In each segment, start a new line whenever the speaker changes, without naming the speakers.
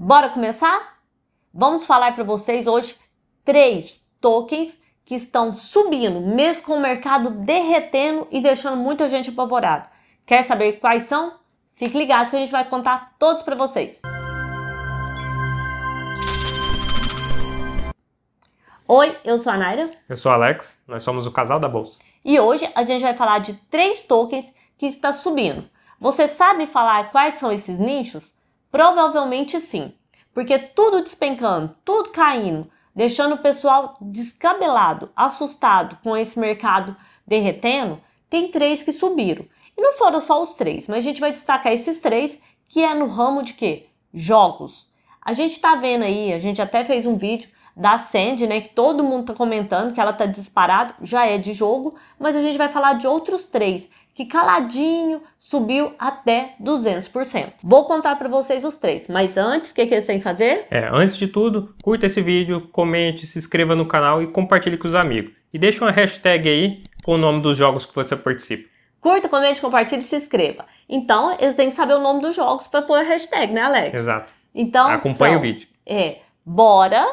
Bora começar? Vamos falar para vocês hoje três tokens que estão subindo, mesmo com o mercado derretendo e deixando muita gente apavorada. Quer saber quais são? Fique ligado que a gente vai contar todos para vocês. Oi, eu sou a Naira.
Eu sou o Alex, nós somos o Casal da Bolsa.
E hoje a gente vai falar de três tokens que está subindo. Você sabe falar quais são esses nichos? Provavelmente sim. Porque tudo despencando, tudo caindo, deixando o pessoal descabelado, assustado com esse mercado derretendo, tem três que subiram. E não foram só os três, mas a gente vai destacar esses três, que é no ramo de quê? Jogos. A gente está vendo aí, a gente até fez um vídeo da Sandy, né, que todo mundo tá comentando que ela tá disparado, já é de jogo, mas a gente vai falar de outros três que caladinho subiu até 200%. Vou contar para vocês os três, mas antes, o que, que eles têm que fazer?
É, antes de tudo, curta esse vídeo, comente, se inscreva no canal e compartilhe com os amigos. E deixa uma hashtag aí com o nome dos jogos que você participa.
Curta, comente, compartilhe e se inscreva. Então, eles têm que saber o nome dos jogos para pôr a hashtag, né, Alex? Exato. Então, acompanhe o vídeo. É, bora,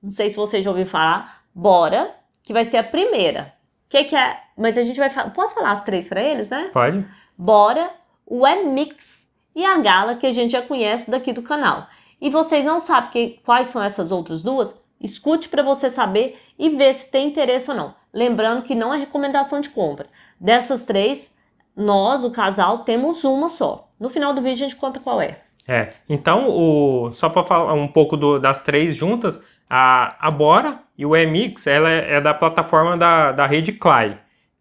não sei se você já ouviu falar, bora, que vai ser a primeira que, é que é. Mas a gente vai falar. Posso falar as três para eles, né? Pode. Bora, o é mix e a Gala, que a gente já conhece daqui do canal. E vocês não sabem que, quais são essas outras duas? Escute para você saber e ver se tem interesse ou não. Lembrando que não é recomendação de compra. Dessas três, nós, o casal, temos uma só. No final do vídeo a gente conta qual é.
É, então, o, só para falar um pouco do, das três juntas, a, a Bora e o Emix ela é, é da plataforma da, da rede Clay.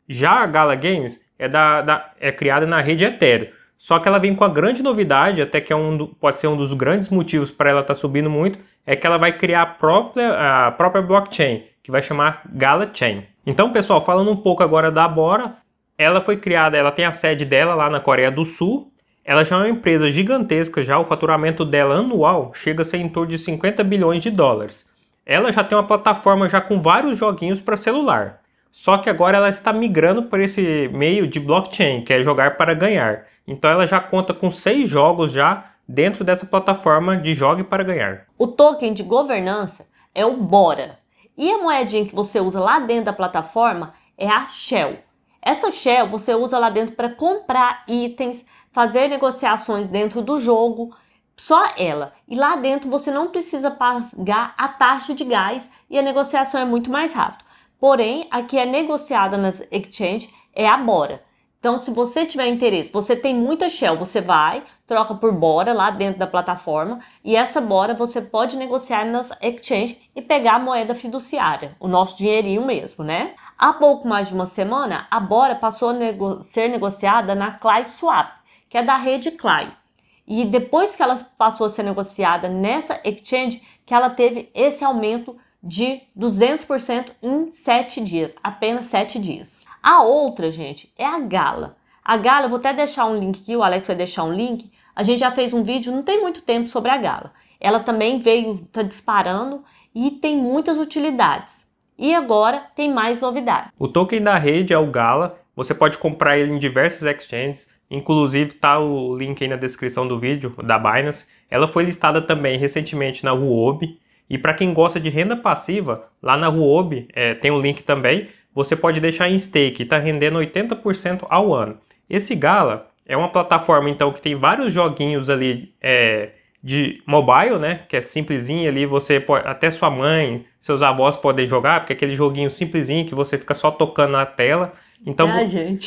Já a Gala Games é, da, da, é criada na rede Ethereum. Só que ela vem com a grande novidade, até que é um do, pode ser um dos grandes motivos para ela estar tá subindo muito, é que ela vai criar a própria, a própria blockchain, que vai chamar Gala Chain. Então, pessoal, falando um pouco agora da Bora, ela foi criada, ela tem a sede dela lá na Coreia do Sul. Ela já é uma empresa gigantesca, já o faturamento dela anual chega a ser em torno de 50 bilhões de dólares ela já tem uma plataforma já com vários joguinhos para celular. Só que agora ela está migrando para esse meio de blockchain, que é jogar para ganhar. Então ela já conta com seis jogos já dentro dessa plataforma de jogue para ganhar.
O token de governança é o Bora. E a moedinha que você usa lá dentro da plataforma é a Shell. Essa Shell você usa lá dentro para comprar itens, fazer negociações dentro do jogo, só ela. E lá dentro você não precisa pagar a taxa de gás e a negociação é muito mais rápida. Porém, a que é negociada nas exchange é a Bora. Então, se você tiver interesse, você tem muita Shell, você vai, troca por Bora lá dentro da plataforma e essa Bora você pode negociar nas exchange e pegar a moeda fiduciária, o nosso dinheirinho mesmo, né? Há pouco mais de uma semana, a Bora passou a nego ser negociada na Clyde Swap, que é da rede Clyde. E depois que ela passou a ser negociada nessa exchange, que ela teve esse aumento de 200% em 7 dias, apenas 7 dias. A outra, gente, é a Gala. A Gala, eu vou até deixar um link aqui, o Alex vai deixar um link. A gente já fez um vídeo, não tem muito tempo, sobre a Gala. Ela também veio, tá disparando e tem muitas utilidades. E agora tem mais novidade.
O token da rede é o Gala. Você pode comprar ele em diversas exchanges, Inclusive tá o link aí na descrição do vídeo da Binance. Ela foi listada também recentemente na Huobi. E para quem gosta de renda passiva, lá na Huobi é, tem o um link também. Você pode deixar em stake, está rendendo 80% ao ano. Esse Gala é uma plataforma então que tem vários joguinhos ali é, de mobile, né? Que é simplesinho ali, você pode, até sua mãe, seus avós podem jogar, porque é aquele joguinho simplesinho que você fica só tocando na tela. Então é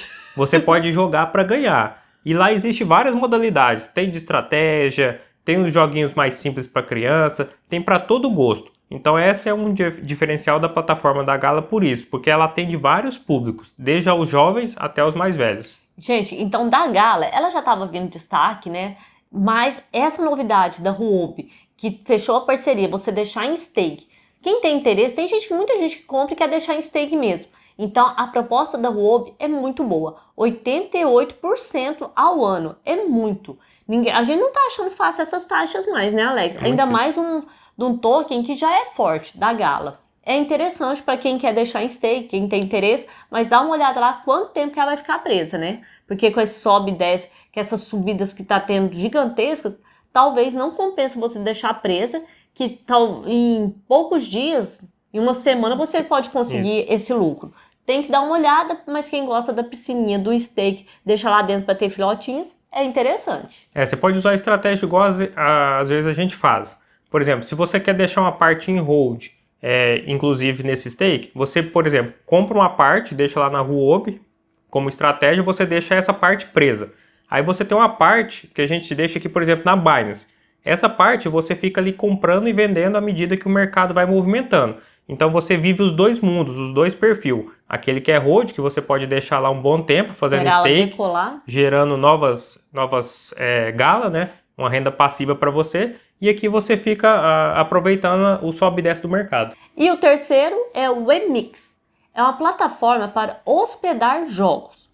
você pode jogar para ganhar. E lá existe várias modalidades. Tem de estratégia, tem os joguinhos mais simples para criança, tem para todo gosto. Então essa é um diferencial da plataforma da Gala por isso, porque ela atende vários públicos, desde os jovens até os mais velhos.
Gente, então da Gala, ela já estava vindo destaque, né? Mas essa novidade da Ruomp, que fechou a parceria, você deixar em stake. Quem tem interesse, tem gente, muita gente que compra e quer deixar em stake mesmo. Então, a proposta da Huobi é muito boa. 88% ao ano. É muito. Ninguém, a gente não está achando fácil essas taxas mais, né, Alex? É Ainda mais um, de um token que já é forte, da Gala. É interessante para quem quer deixar em stake, quem tem interesse, mas dá uma olhada lá quanto tempo que ela vai ficar presa, né? Porque com esse sobe e desce, com essas subidas que está tendo gigantescas, talvez não compensa você deixar presa, que tal, em poucos dias, em uma semana, você pode conseguir Isso. esse lucro tem que dar uma olhada, mas quem gosta da piscininha, do steak, deixa lá dentro para ter filhotinhos, é interessante.
É, você pode usar a estratégia igual às, às vezes a gente faz. Por exemplo, se você quer deixar uma parte em hold, é, inclusive nesse steak, você, por exemplo, compra uma parte, deixa lá na rua OB, como estratégia, você deixa essa parte presa. Aí você tem uma parte que a gente deixa aqui, por exemplo, na Binance. Essa parte você fica ali comprando e vendendo à medida que o mercado vai movimentando. Então você vive os dois mundos, os dois perfis aquele que é hold, que você pode deixar lá um bom tempo fazendo stake, gerando novas, novas é, gala, né? Uma renda passiva para você. E aqui você fica a, aproveitando o sobe e desce do mercado.
E o terceiro é o Wemix. É uma plataforma para hospedar jogos.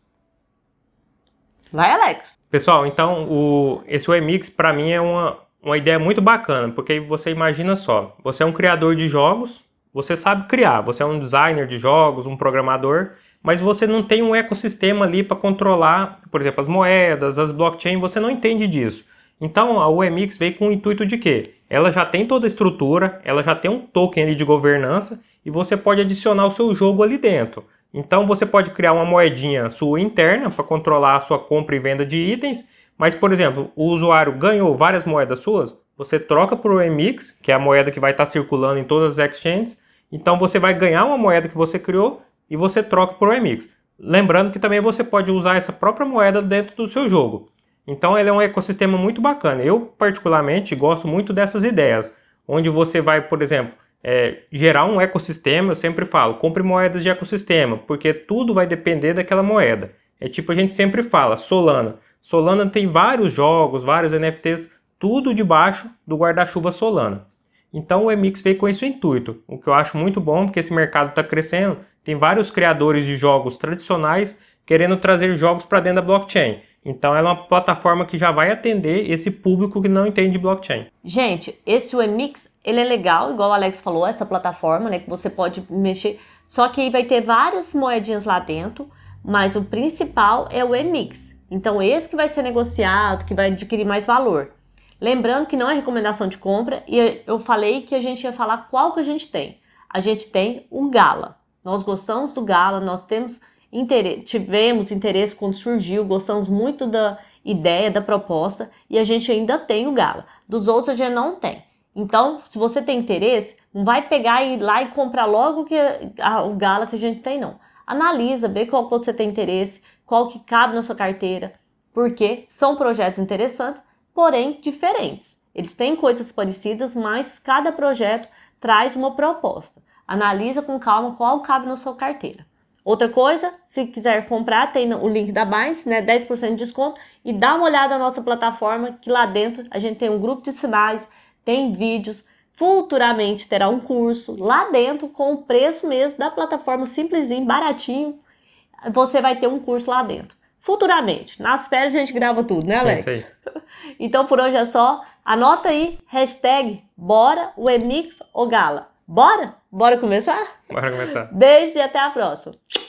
Vai, Alex.
Pessoal, então o, esse Wemix para mim é uma, uma ideia muito bacana, porque você imagina só, você é um criador de jogos, você sabe criar, você é um designer de jogos, um programador, mas você não tem um ecossistema ali para controlar, por exemplo, as moedas, as blockchain, você não entende disso. Então a UEMix veio com o intuito de quê? Ela já tem toda a estrutura, ela já tem um token ali de governança e você pode adicionar o seu jogo ali dentro. Então você pode criar uma moedinha sua interna para controlar a sua compra e venda de itens, mas por exemplo, o usuário ganhou várias moedas suas, você troca por MX, que é a moeda que vai estar tá circulando em todas as exchanges, então você vai ganhar uma moeda que você criou e você troca por MX. Lembrando que também você pode usar essa própria moeda dentro do seu jogo. Então ele é um ecossistema muito bacana. Eu particularmente gosto muito dessas ideias, onde você vai, por exemplo, é, gerar um ecossistema, eu sempre falo, compre moedas de ecossistema, porque tudo vai depender daquela moeda. É tipo a gente sempre fala, Solana. Solana tem vários jogos, vários NFTs tudo debaixo do guarda-chuva Solana. Então o Emix veio com esse intuito, o que eu acho muito bom, porque esse mercado está crescendo, tem vários criadores de jogos tradicionais querendo trazer jogos para dentro da blockchain. Então ela é uma plataforma que já vai atender esse público que não entende blockchain. Gente,
esse Emix, ele é legal, igual o Alex falou, essa plataforma, né, que você pode mexer, só que aí vai ter várias moedinhas lá dentro, mas o principal é o Emix. Então esse que vai ser negociado, que vai adquirir mais valor. Lembrando que não é recomendação de compra e eu falei que a gente ia falar qual que a gente tem. A gente tem um Gala. Nós gostamos do Gala, nós temos interesse, tivemos interesse quando surgiu, gostamos muito da ideia, da proposta e a gente ainda tem o Gala. Dos outros a gente não tem. Então, se você tem interesse, não vai pegar e ir lá e comprar logo que a, o Gala que a gente tem, não. Analisa, vê qual que você tem interesse, qual que cabe na sua carteira, porque são projetos interessantes porém diferentes. Eles têm coisas parecidas, mas cada projeto traz uma proposta. Analisa com calma qual cabe na sua carteira. Outra coisa, se quiser comprar, tem o link da Binance, né, 10% de desconto e dá uma olhada na nossa plataforma que lá dentro a gente tem um grupo de sinais, tem vídeos, futuramente terá um curso lá dentro com o preço mesmo da plataforma simplesinho, baratinho. Você vai ter um curso lá dentro futuramente. Nas férias a gente grava tudo, né, Alex? É isso aí. então por hoje é só. Anota aí, hashtag Bora o Emix ou Gala. Bora? Bora começar? Bora começar. Beijo e até a próxima.